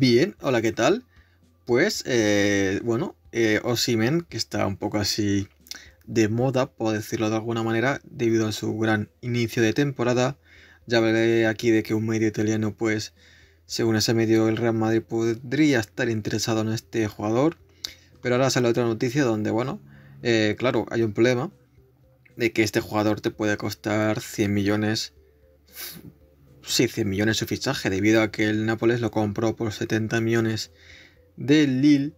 Bien, hola, ¿qué tal? Pues, eh, bueno, eh, Osimen, que está un poco así de moda, por decirlo de alguna manera, debido a su gran inicio de temporada. Ya hablé aquí de que un medio italiano, pues, según ese medio, el Real Madrid podría estar interesado en este jugador. Pero ahora sale otra noticia donde, bueno, eh, claro, hay un problema de que este jugador te puede costar 100 millones sí, 100 millones su fichaje, debido a que el Nápoles lo compró por 70 millones del Lille,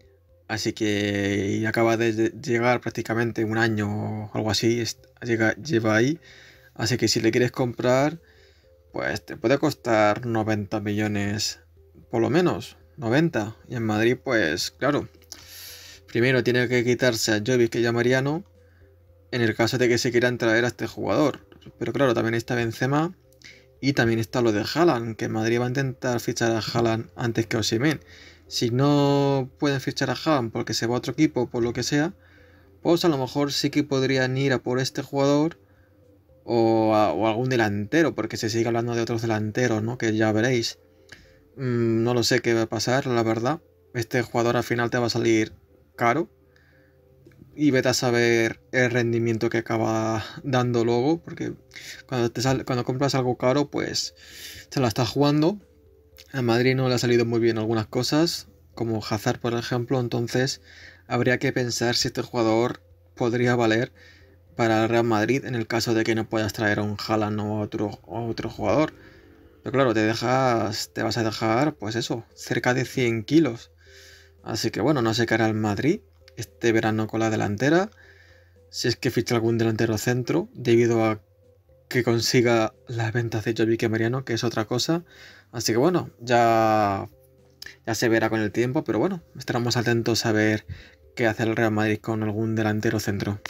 así que acaba de llegar prácticamente un año o algo así, llega, lleva ahí, así que si le quieres comprar, pues te puede costar 90 millones, por lo menos, 90, y en Madrid, pues claro, primero tiene que quitarse a Jovic que ya Mariano, en el caso de que se quieran traer a este jugador, pero claro, también está Benzema, y también está lo de Haaland, que Madrid va a intentar fichar a Haaland antes que Oshimen. Si no pueden fichar a Haaland porque se va a otro equipo, por lo que sea, pues a lo mejor sí que podrían ir a por este jugador o, algún delantero, porque se sigue hablando de otros delanteros, ¿no? Que ya veréis. Mm, no lo sé qué va a pasar, la verdad. Este jugador al final te va a salir caro, y vete a saber el rendimiento que acaba dando luego, porque cuando, te cuando compras algo caro, pues se lo estás jugando. A Madrid no le ha salido muy bien algunas cosas, como Hazard, por ejemplo, entonces habría que pensar si este jugador podría valer para el Real Madrid en el caso de que no puedas traer a un Haaland o a otro, otro jugador. Pero claro, te dejas, te vas a dejar, pues eso, cerca de 100 kilos. Así que bueno, no sé qué hará el Madrid este verano con la delantera. Si es que ficha algún delantero centro, debido a que consiga las ventas de Jovic Mariano, que es otra cosa. Así que bueno, ya, ya se verá con el tiempo, pero bueno, estaremos atentos a ver qué hace el Real Madrid con algún delantero centro.